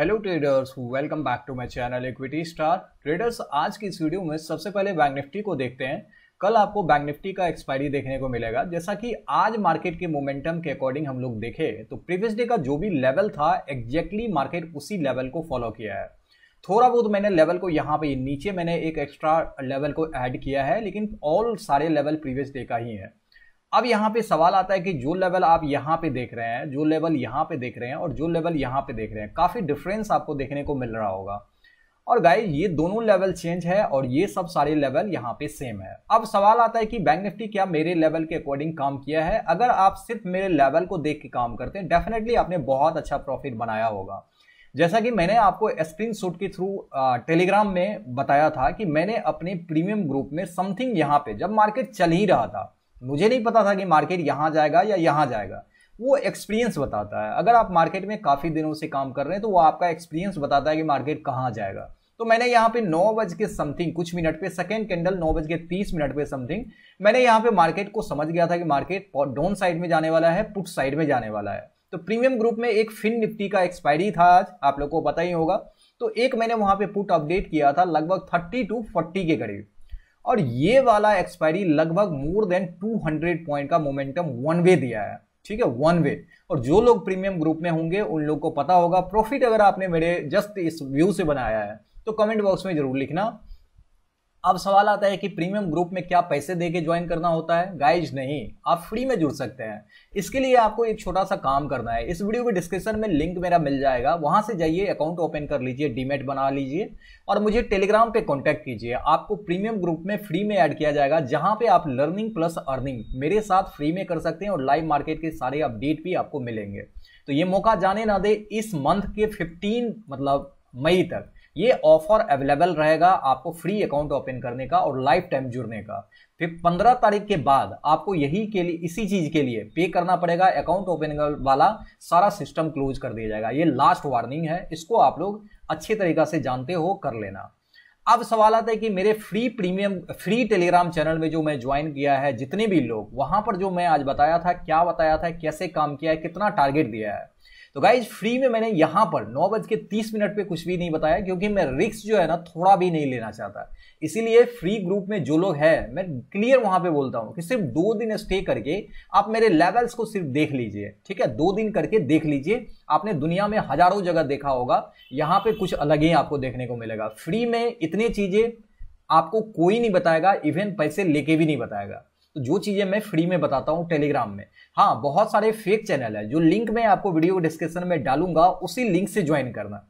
hello traders welcome back to my channel equity star traders आज की इस video में सबसे पहले बैंक निफ्टी को देखते हैं कल आपको बैंक निफ्टी का एक्सपायरी देखने को मिलेगा जैसा कि आज मार्केट के मोमेंटम के अकॉर्डिंग हम लोग देखे तो प्रीवियस डे का जो भी लेवल था एग्जैक्टली मार्केट उसी लेवल को फॉलो किया है थोड़ा बहुत मैंने लेवल को यहाँ पे नीचे मैंने एक एक्स्ट्रा लेवल को ऐड किया है लेकिन ऑल सारे लेवल प्रीवियस डे का ही है अब यहाँ पे सवाल आता है कि जो लेवल आप यहाँ पे देख रहे हैं जो लेवल यहाँ पे देख रहे हैं और जो लेवल यहाँ पे देख रहे हैं काफ़ी डिफरेंस आपको देखने को मिल रहा होगा और गाइस ये दोनों लेवल चेंज है और ये सब सारे लेवल यहाँ पे सेम है अब सवाल आता है कि बैंक निफ्टी क्या मेरे लेवल के अकॉर्डिंग काम किया है अगर आप सिर्फ मेरे लेवल को देख के काम करते हैं डेफिनेटली आपने बहुत अच्छा प्रॉफिट बनाया होगा जैसा कि मैंने आपको स्क्रीन शूट के थ्रू टेलीग्राम में बताया था कि मैंने अपने प्रीमियम ग्रुप में समथिंग यहाँ पे जब मार्केट चल ही रहा था मुझे नहीं पता था कि मार्केट यहाँ जाएगा या यहाँ जाएगा वो एक्सपीरियंस बताता है अगर आप मार्केट में काफ़ी दिनों से काम कर रहे हैं तो वो आपका एक्सपीरियंस बताता है कि मार्केट कहाँ जाएगा तो मैंने यहाँ पे नौ बज के समथिंग कुछ मिनट पे सेकेंड कैंडल नौ बज के तीस मिनट पे समथिंग मैंने यहाँ पे मार्केट को समझ गया था कि मार्केट डाउन साइड में जाने वाला है पुट साइड में जाने वाला है तो प्रीमियम ग्रुप में एक फिन निफ्टी का एक्सपायरी था आज आप लोग को पता ही होगा तो एक मैंने वहाँ पे पुट अपडेट किया था लगभग थर्टी टू फोर्टी के करीब और ये वाला एक्सपायरी लगभग मोर देन 200 पॉइंट का मोमेंटम वन वे दिया है ठीक है वन वे और जो लोग प्रीमियम ग्रुप में होंगे उन लोग को पता होगा प्रॉफिट अगर आपने मेरे जस्ट इस व्यू से बनाया है तो कमेंट बॉक्स में जरूर लिखना अब सवाल आता है कि प्रीमियम ग्रुप में क्या पैसे दे के ज्वाइन करना होता है गाइज नहीं आप फ्री में जुड़ सकते हैं इसके लिए आपको एक छोटा सा काम करना है इस वीडियो के डिस्क्रिप्शन में लिंक मेरा मिल जाएगा वहां से जाइए अकाउंट ओपन कर लीजिए डीमेट बना लीजिए और मुझे टेलीग्राम पे कॉन्टैक्ट कीजिए आपको प्रीमियम ग्रुप में फ्री में ऐड किया जाएगा जहां पे आप लर्निंग प्लस अर्निंग मेरे साथ फ्री में कर सकते हैं और लाइव मार्केट के सारे अपडेट भी आपको मिलेंगे तो ये मौका जाने ना दे इस मंथ के फिफ्टीन मतलब मई तक ये ऑफर अवेलेबल रहेगा आपको फ्री अकाउंट ओपन करने का और लाइफ टाइम जुड़ने का फिर पंद्रह तारीख के बाद आपको यही के लिए इसी चीज के लिए पे करना पड़ेगा अकाउंट ओपनिंग वाला सारा सिस्टम क्लोज कर दिया जाएगा ये लास्ट वार्निंग है इसको आप लोग अच्छे तरीका से जानते हो कर लेना अब सवाल आता है कि मेरे free premium free Telegram channel में जो मैं ज्वाइन किया है जितने भी लोग वहां पर जो मैं आज बताया था क्या बताया था कैसे काम किया है कितना टारगेट दिया है तो गाइज फ्री में मैंने यहाँ पर नौ बज के तीस मिनट पर कुछ भी नहीं बताया क्योंकि मैं रिक्स जो है ना थोड़ा भी नहीं लेना चाहता इसीलिए फ्री ग्रुप में जो लोग हैं मैं क्लियर वहाँ पे बोलता हूँ कि सिर्फ दो दिन स्टे करके आप मेरे लेवल्स को सिर्फ देख लीजिए ठीक है दो दिन करके देख लीजिए आपने दुनिया में हजारों जगह देखा होगा यहाँ पे कुछ अलग ही आपको देखने को मिलेगा फ्री में इतनी चीजें आपको कोई नहीं बताएगा इवन पैसे लेके भी नहीं बताएगा तो जो चीज़ें मैं फ्री में बताता हूँ टेलीग्राम में हाँ बहुत सारे फेक चैनल है जो लिंक मैं आपको वीडियो डिस्क्रिप्शन में डालूंगा उसी लिंक से ज्वाइन करना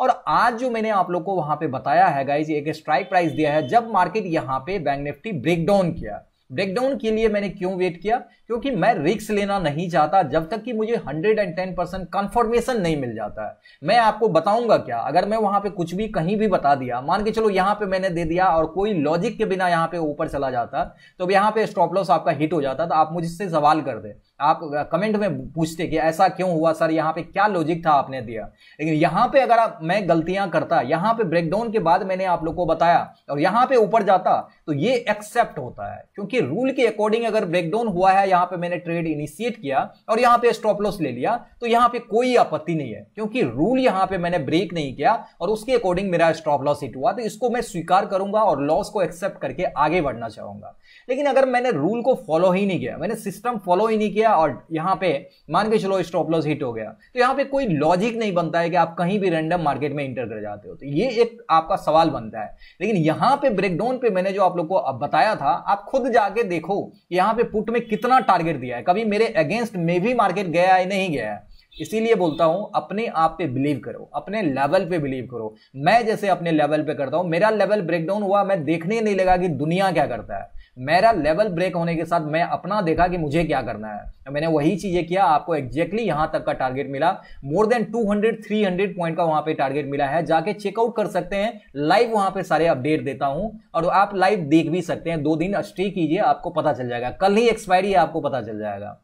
और आज जो मैंने आप लोग को वहां पे बताया है गाइज एक स्ट्राइक प्राइस दिया है जब मार्केट यहाँ पे बैंक निफ्टी ब्रेक डाउन किया ब्रेकडाउन के लिए मैंने क्यों वेट किया क्योंकि मैं रिक्स लेना नहीं चाहता जब तक कि मुझे 110 परसेंट कंफर्मेशन नहीं मिल जाता है मैं आपको बताऊंगा क्या अगर मैं वहां पे कुछ भी कहीं भी बता दिया मान के चलो यहां पे मैंने दे दिया और कोई लॉजिक के बिना यहां पे ऊपर चला जाता तो यहां पे स्टॉप लॉस आपका हिट हो जाता तो आप मुझसे सवाल कर दे आप कमेंट में पूछते कि ऐसा क्यों हुआ सर यहाँ पे क्या लॉजिक था आपने दिया लेकिन यहाँ पे अगर आप मैं गलतियां करता यहाँ पे ब्रेकडाउन के बाद मैंने आप लोग को बताया और यहाँ पे ऊपर जाता तो ये एक्सेप्ट होता है क्योंकि रूल के अकॉर्डिंग अगर ब्रेकडाउन हुआ है यहाँ पे मैंने ट्रेड इनिशिएट किया और यहाँ पे स्टॉप लॉस ले लिया तो यहाँ पे कोई आपत्ति नहीं है क्योंकि रूल यहाँ पे मैंने ब्रेक नहीं किया और उसके अकॉर्डिंग मेरा स्टॉप लॉस हिट हुआ तो इसको मैं स्वीकार करूंगा और लॉस को एक्सेप्ट करके आगे बढ़ना चाहूंगा लेकिन अगर मैंने रूल को फॉलो ही नहीं किया मैंने सिस्टम फॉलो ही नहीं किया किया और यहाँ पे मान के चलो स्टॉप लॉस हिट हो गया तो यहाँ पे कोई लॉजिक नहीं बनता है कि आप कहीं भी रैंडम मार्केट में इंटर कर जाते हो तो ये एक आपका सवाल बनता है लेकिन यहाँ पे ब्रेकडाउन पे मैंने जो आप लोग को बताया था आप खुद जाके देखो यहाँ पे पुट में कितना टारगेट दिया है कभी मेरे अगेंस्ट में भी मार्केट गया है नहीं गया है इसीलिए बोलता हूं अपने आप पे बिलीव करो अपने लेवल पे बिलीव करो मैं जैसे अपने लेवल पे करता हूं मेरा लेवल ब्रेकडाउन हुआ मैं देखने नहीं लगा कि दुनिया क्या करता है मेरा लेवल ब्रेक होने के साथ मैं अपना देखा कि मुझे क्या करना है तो मैंने वही चीज़ें किया आपको एग्जैक्टली यहां तक का टारगेट मिला मोर देन 200 300 पॉइंट का वहां पे टारगेट मिला है जाके चेकआउट कर सकते हैं लाइव वहां पे सारे अपडेट देता हूं और आप लाइव देख भी सकते हैं दो दिन स्टे कीजिए आपको पता चल जाएगा कल ही एक्सपायरी है आपको पता चल जाएगा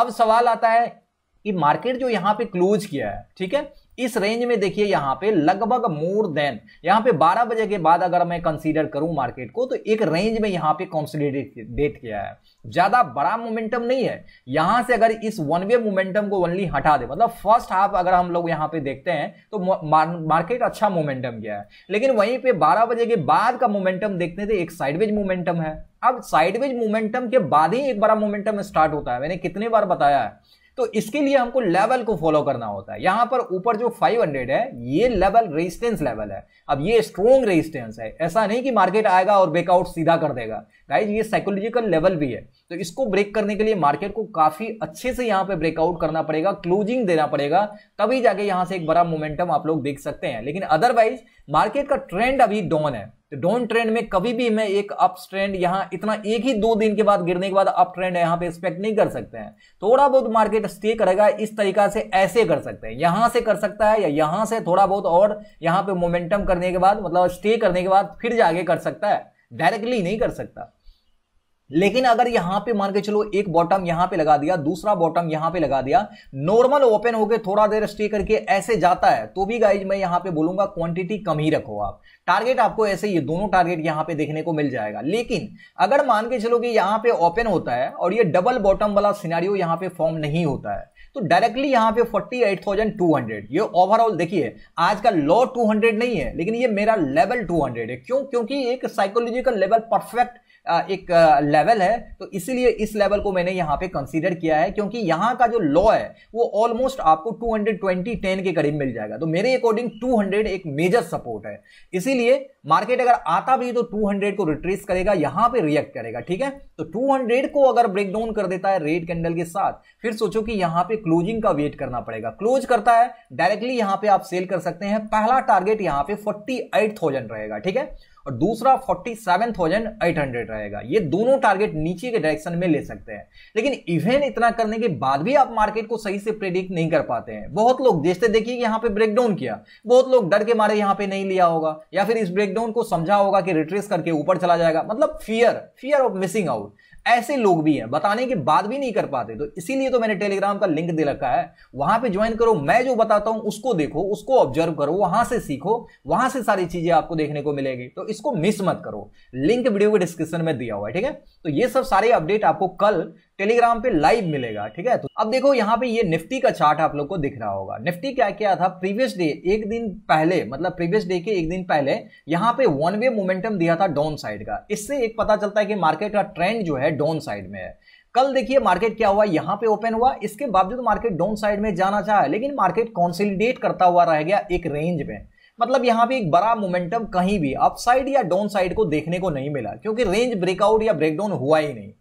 अब सवाल आता है कि मार्केट जो यहां पे क्लोज किया है ठीक है इस रेंज में देखिए यहां पे लगभग मोर देन यहां पे 12 बजे के बाद अगर मैं कंसीडर करूं मार्केट को तो एक रेंज में यहां पे कॉन्सोलिडेट किया है ज्यादा बड़ा मोमेंटम नहीं है यहां से अगर इस वन वे मोमेंटम को ओनली हटा दे मतलब फर्स्ट हाफ अगर हम लोग यहां पे देखते हैं तो मार्केट अच्छा मोमेंटम गया है लेकिन वहीं पे 12 बजे के बाद का मोमेंटम देखते थे एक साइडवेज मोमेंटम है अब साइडवेज मोमेंटम के बाद ही एक बड़ा मोमेंटम स्टार्ट होता है मैंने कितने बार बताया है तो इसके लिए हमको लेवल को फॉलो करना होता है यहां पर ऊपर जो 500 है ये लेवल रेजिस्टेंस लेवल है अब ये स्ट्रॉन्ग रेजिस्टेंस है ऐसा नहीं कि मार्केट आएगा और ब्रेकआउट सीधा कर देगा गाइज ये साइकोलॉजिकल लेवल भी है तो इसको ब्रेक करने के लिए मार्केट को काफी अच्छे से यहाँ पे ब्रेकआउट करना पड़ेगा क्लोजिंग देना पड़ेगा तभी जाके यहाँ से एक बड़ा मोमेंटम आप लोग देख सकते हैं लेकिन अदरवाइज मार्केट का ट्रेंड अभी डॉन है तो डॉन ट्रेंड में कभी भी मैं एक अप ट्रेंड यहाँ इतना एक ही दो दिन के बाद गिरने के बाद अप ट्रेंड यहाँ पे एक्सपेक्ट नहीं कर सकते हैं थोड़ा बहुत मार्केट स्टे करेगा इस तरीका से ऐसे कर सकते हैं यहां से कर सकता है या यहां से थोड़ा बहुत और यहाँ पे मोमेंटम करने के बाद मतलब स्टे करने के बाद फिर जाके कर सकता है डायरेक्टली नहीं कर सकता लेकिन अगर यहां पे मान के चलो एक बॉटम यहां पे लगा दिया दूसरा बॉटम यहां पे लगा दिया नॉर्मल ओपन होकर थोड़ा देर स्टे करके ऐसे जाता है तो भी गाइज मैं यहां पे बोलूंगा क्वांटिटी कम ही रखो आप टारगेट आपको ऐसे ये दोनों टारगेट यहां पे देखने को मिल जाएगा लेकिन अगर मान के चलो कि यहां पे ओपन होता है और ये डबल बॉटम वाला सिनारियो यहां पे फॉर्म नहीं होता है तो डायरेक्टली यहां पे 48,200 ये ओवरऑल देखिए आज का लॉ 200 नहीं है लेकिन ये मेरा लेवल 200 है क्यों क्योंकि एक साइकोलॉजिकल लेवल परफेक्ट एक लेवल है तो इसीलिए इस लेवल को मैंने यहां पे कंसीडर किया है क्योंकि यहां का जो लॉ है वो ऑलमोस्ट आपको 220 10 के करीब मिल जाएगा तो मेरे अकॉर्डिंग 200 एक मेजर सपोर्ट है इसीलिए मार्केट अगर आता भी तो 200 को रिट्रेस करेगा यहां पे रिएक्ट करेगा ठीक है तो 200 को अगर ब्रेक डाउन कर देता है रेड कैंडल के साथ फिर सोचो कि यहां पे क्लोजिंग का वेट करना पड़ेगा क्लोज करता है डायरेक्टली यहां पे आप सेल कर सकते हैं पहला टारगेट यहां पे फोर्टी रहेगा ठीक है और दूसरा forty seven thousand eight hundred रहेगा ये दोनों टारगेट नीचे के डायरेक्शन में ले सकते हैं लेकिन इवेंट इतना करने के बाद भी आप मार्केट को सही से प्रेडिक्ट नहीं कर पाते हैं बहुत लोग जैसे देखिए यहाँ पे ब्रेकडाउन किया बहुत लोग डर के मारे यहाँ पे नहीं लिया होगा या फिर इस ब्रेकडाउन को समझा होगा कि रिट्रेस करके ऊपर चला जाएगा मतलब fear fear of missing out ऐसे लोग भी हैं बताने के बाद भी नहीं कर पाते तो इसीलिए तो मैंने टेलीग्राम का लिंक दे रखा है वहां पे ज्वाइन करो मैं जो बताता हूं उसको देखो उसको ऑब्जर्व करो वहां से सीखो वहां से सारी चीजें आपको देखने को मिलेगी तो इसको मिस मत करो लिंक वीडियो के डिस्क्रिप्शन में दिया हुआ है ठीक है तो ये सब सारे अपडेट आपको कल टेलीग्राम पे लाइव मिलेगा ठीक है तो अब देखो यहाँ पे ये निफ्टी का चार्ट आप लोग को दिख रहा होगा निफ्टी क्या क्या था प्रीवियस डे एक दिन पहले मतलब प्रीवियस डे के एक दिन पहले यहाँ पे वन वे मोमेंटम दिया था डाउन साइड का इससे एक पता चलता है कि मार्केट का ट्रेंड जो है डाउन साइड में है कल देखिए मार्केट क्या हुआ यहाँ पे ओपन हुआ इसके बावजूद मार्केट डाउन साइड में जाना चाहे लेकिन मार्केट कॉन्सिलिडेट करता हुआ रह गया एक रेंज में मतलब यहाँ पे एक बड़ा मोमेंटम कहीं भी अपसाइड या डाउन साइड को देखने को नहीं मिला क्योंकि रेंज ब्रेकआउट या ब्रेकडाउन हुआ ही नहीं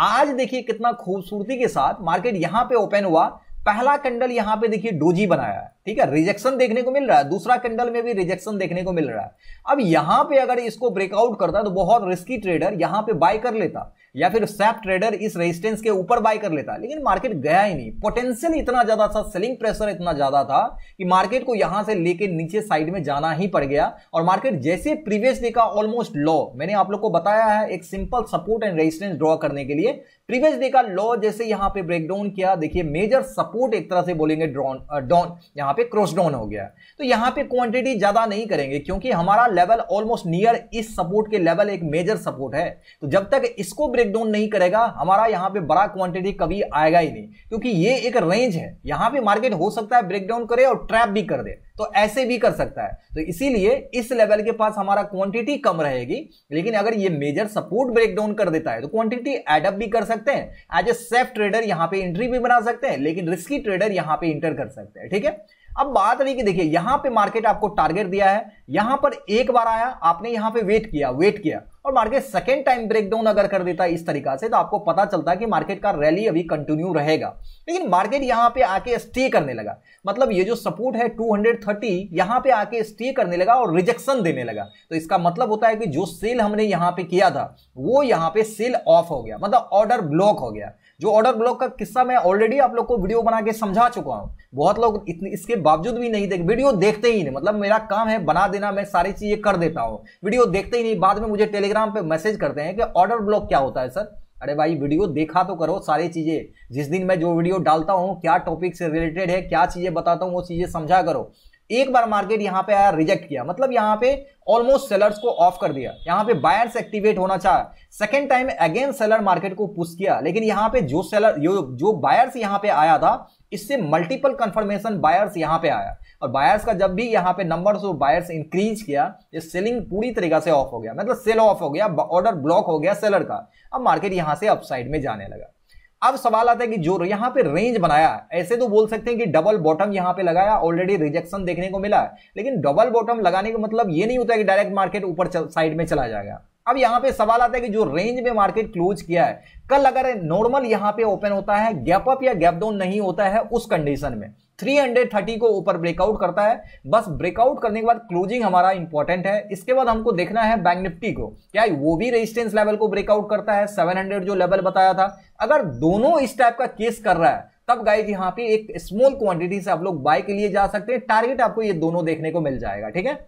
आज देखिए कितना खूबसूरती के साथ मार्केट यहां पे ओपन हुआ पहला कैंडल यहां पे देखिए डोजी बनाया है ठीक है रिजेक्शन देखने को मिल रहा है दूसरा कैंडल में भी रिजेक्शन देखने को मिल रहा है अब यहां पे अगर इसको ब्रेकआउट करता तो बहुत रिस्की ट्रेडर यहां पे बाय कर लेता या फिर सैप ट्रेडर इस रेजिस्टेंस के ऊपर बाय कर लेता लेकिन मार्केट गया ही नहीं पोटेंशियल इतना ज्यादा था सेलिंग प्रेशर इतना ज्यादा था कि मार्केट को यहां से लेके नीचे साइड में जाना ही पड़ गया और मार्केट जैसे प्रीवियस डे का ऑलमोस्ट लॉ मैंने आप लोग को बताया है एक simple support and resistance draw करने के लिए प्रीवियस डे का लॉ जैसे यहां पे ब्रेकडाउन किया देखिए मेजर सपोर्ट एक तरह से बोलेंगे ड्रॉन डॉन यहां पे क्रॉस डाउन हो गया तो यहाँ पे क्वांटिटी ज्यादा नहीं करेंगे क्योंकि हमारा लेवल ऑलमोस्ट नियर इस सपोर्ट के लेवल एक मेजर सपोर्ट है तो जब तक इसको ब्रेकडाउन नहीं करेगा हमारा यहाँ पे बड़ा क्वांटिटी कभी आएगा ही नहीं क्योंकि ये एक रेंज है यहां पर मार्केट हो सकता है ब्रेकडाउन करे और ट्रैप भी कर दे तो ऐसे भी कर सकता है तो इसीलिए इस लेवल के पास हमारा क्वांटिटी कम रहेगी लेकिन अगर ये मेजर सपोर्ट ब्रेकडाउन कर देता है तो क्वांटिटी एडअप भी कर सकते हैं एज ए सेफ ट्रेडर यहां पे एंट्री भी बना सकते हैं लेकिन रिस्की ट्रेडर यहां पे इंटर कर सकते हैं ठीक है अब बात रही कि देखिए यहां पे मार्केट आपको टारगेट दिया है यहां पर एक बार आया आपने यहां पे वेट किया वेट किया और मार्केट सेकेंड टाइम ब्रेकडाउन अगर कर देता है इस तरीका से तो आपको पता चलता कि मार्केट का रैली अभी कंटिन्यू रहेगा लेकिन मार्केट यहाँ पे आके स्टे करने लगा मतलब ये जो सपोर्ट है 230 यहाँ पे आके स्टे करने लगा और रिजेक्शन देने लगा तो इसका मतलब होता है कि जो सेल हमने यहाँ पे किया था वो यहाँ पे सेल ऑफ हो गया मतलब ऑर्डर ब्लॉक हो गया जो ऑर्डर ब्लॉक का किस्सा मैं ऑलरेडी आप लोग को वीडियो बना के समझा चुका हूँ बहुत लोग इतने इसके बावजूद भी नहीं देख वीडियो देखते ही नहीं मतलब मेरा काम है बना देना मैं सारी चीजें कर देता हूँ वीडियो देखते ही नहीं बाद में मुझे टेलीग्राम पे मैसेज करते हैं कि ऑर्डर ब्लॉक क्या होता है सर अरे भाई वीडियो देखा तो करो सारी चीज़ें जिस दिन मैं जो वीडियो डालता हूँ क्या टॉपिक से रिलेटेड है क्या चीज़ें बताता हूँ वो चीज़ें समझा करो एक बार मार्केट यहां पे आया रिजेक्ट किया मतलब यहां पे ऑलमोस्ट सेलर्स को ऑफ कर दिया यहां पे बायर्स एक्टिवेट होना चाह second time again seller market को पुश किया लेकिन यहां पे जो सेलर जो जो बायर्स यहां पे आया था इससे मल्टीपल कंफर्मेशन बायर्स यहां पे आया और बायर्स का जब भी यहां पे नंबर ऑफ बायर्स इंक्रीज किया ये सेलिंग पूरी तरीके से ऑफ हो गया मतलब सेल ऑफ हो गया ऑर्डर ब्लॉक हो गया सेलर का अब मार्केट यहां से अपसाइड में जाने लगा अब सवाल आता है कि जो यहां पे रेंज बनाया ऐसे तो बोल सकते हैं कि डबल बॉटम यहां पे लगाया ऑलरेडी रिजेक्शन देखने को मिला है लेकिन डबल बॉटम लगाने का मतलब ये नहीं होता है कि डायरेक्ट मार्केट ऊपर साइड में चला जाएगा अब यहां पे सवाल आता है कि जो रेंज में मार्केट क्लोज किया है कल अगर नॉर्मल यहां पे ओपन होता है गैप अप या गैप डाउन नहीं होता है उस कंडीशन में 330 को ऊपर ब्रेकआउट करता है बस ब्रेकआउट करने के बाद क्लोजिंग हमारा इंपॉर्टेंट है इसके बाद हमको देखना है बैंक निफ्टी को क्या वो भी रेजिस्टेंस लेवल को ब्रेकआउट करता है 700 जो लेवल बताया था अगर दोनों इस टाइप का केस कर रहा है तब गाइज यहां पे एक स्मॉल क्वांटिटी से आप लोग बाय के लिए जा सकते हैं टारगेट आपको ये दोनों देखने को मिल जाएगा ठीक है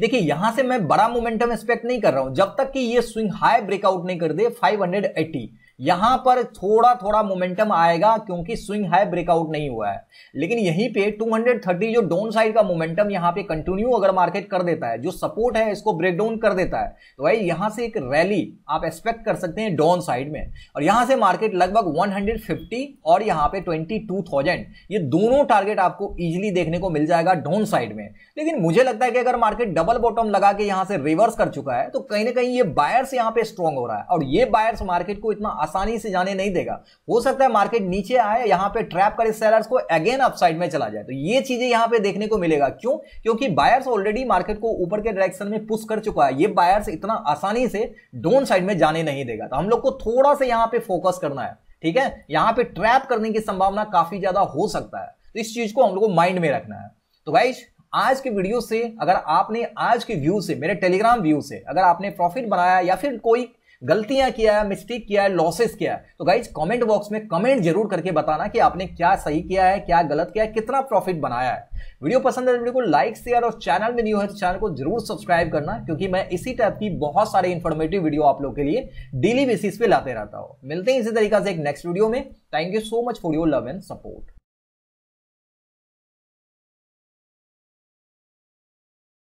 देखिए यहां से मैं बड़ा मोमेंटम एक्सपेक्ट नहीं कर रहा हूं जब तक कि ये स्विंग हाई ब्रेकआउट नहीं कर दे 580 यहां पर थोड़ा थोड़ा मोमेंटम आएगा क्योंकि स्विंग हाई ब्रेकआउट नहीं हुआ है लेकिन यहीं पे 230 जो डाउन साइड का मोमेंटम यहां पे कंटिन्यू अगर मार्केट कर देता है जो सपोर्ट है इसको ब्रेक डाउन कर देता है तो भाई यहां से एक रैली आप एक्सपेक्ट कर सकते हैं डाउन साइड में और यहां से मार्केट लगभग 150 और यहां पे 22,000 ये दोनों टारगेट आपको इजिली देखने को मिल जाएगा डाउन साइड में लेकिन मुझे लगता है कि अगर मार्केट डबल बॉटम लगा के यहां से रिवर्स कर चुका है तो कहीं ना कहीं ये बायर्स यहां पे स्ट्रांग हो रहा है और ये बायर्स मार्केट को इतना आसानी से जाने नहीं देगा हो सकता है मार्केट नीचे आए यहां पे ट्रैप करे सेलर्स को अगेन अपसाइड में चला जाए तो ये चीजें यहां पे देखने को मिलेगा क्यों क्योंकि बायर्स ऑलरेडी मार्केट को ऊपर के डायरेक्शन में पुश कर चुका है ये बायर्स इतना आसानी से डोन साइड में जाने नहीं देगा तो हम लोग को थोड़ा सा यहाँ पे फोकस करना है ठीक है यहाँ पे ट्रैप करने की संभावना काफी ज्यादा हो सकता है तो इस चीज को हम लोग को माइंड में रखना है तो भाई आज के वीडियो से अगर आपने आज के व्यू से मेरे टेलीग्राम व्यू से अगर आपने प्रॉफिट बनाया या फिर कोई गलतियां किया है मिस्टेक किया है लॉसेस किया है तो गाइज कमेंट बॉक्स में कमेंट जरूर करके बताना कि आपने क्या सही किया है क्या गलत किया है कितना प्रॉफिट बनाया है वीडियो पसंद है वीडियो तो को लाइक शेयर और चैनल में न्यू है तो चैनल को जरूर सब्सक्राइब करना क्योंकि मैं इसी टाइप की बहुत सारे इन्फॉर्मेटिव वीडियो आप लोग के लिए डेली बेसिस पे लाते रहता हूँ मिलते हैं इसी तरीका से एक नेक्स्ट वीडियो में thank you so much for your love and support